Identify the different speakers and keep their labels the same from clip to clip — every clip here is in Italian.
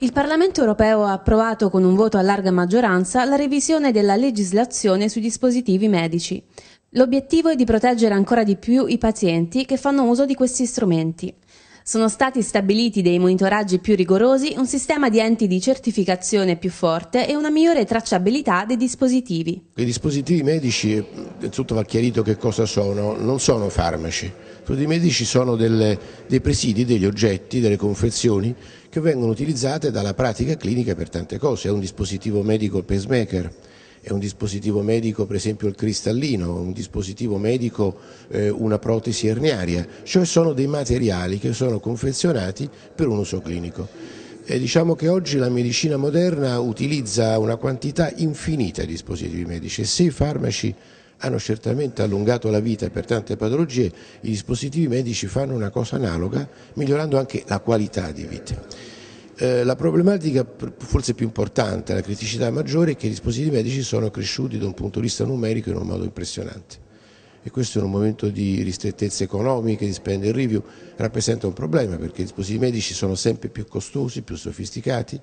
Speaker 1: Il Parlamento europeo ha approvato con un voto a larga maggioranza la revisione della legislazione sui dispositivi medici. L'obiettivo è di proteggere ancora di più i pazienti che fanno uso di questi strumenti. Sono stati stabiliti dei monitoraggi più rigorosi, un sistema di enti di certificazione più forte e una migliore tracciabilità dei dispositivi.
Speaker 2: I dispositivi medici, innanzitutto eh, va chiarito che cosa sono, non sono farmaci. I dispositivi medici sono delle, dei presidi, degli oggetti, delle confezioni che vengono utilizzate dalla pratica clinica per tante cose. È un dispositivo medico pacemaker è un dispositivo medico, per esempio il cristallino, un dispositivo medico, eh, una protesi erniaria, cioè sono dei materiali che sono confezionati per un uso clinico. E diciamo che oggi la medicina moderna utilizza una quantità infinita di dispositivi medici e se i farmaci hanno certamente allungato la vita per tante patologie, i dispositivi medici fanno una cosa analoga, migliorando anche la qualità di vita. Eh, la problematica forse più importante, la criticità maggiore è che i dispositivi medici sono cresciuti da un punto di vista numerico in un modo impressionante e questo in un momento di ristrettezze economiche, di spend and review, rappresenta un problema perché i dispositivi medici sono sempre più costosi, più sofisticati,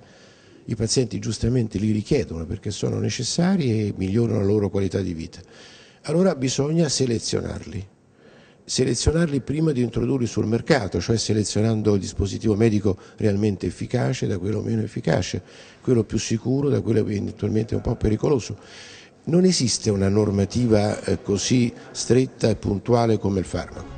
Speaker 2: i pazienti giustamente li richiedono perché sono necessari e migliorano la loro qualità di vita. Allora bisogna selezionarli selezionarli prima di introdurli sul mercato, cioè selezionando il dispositivo medico realmente efficace da quello meno efficace, quello più sicuro da quello eventualmente un po' pericoloso. Non esiste una normativa eh, così stretta e puntuale come il farmaco.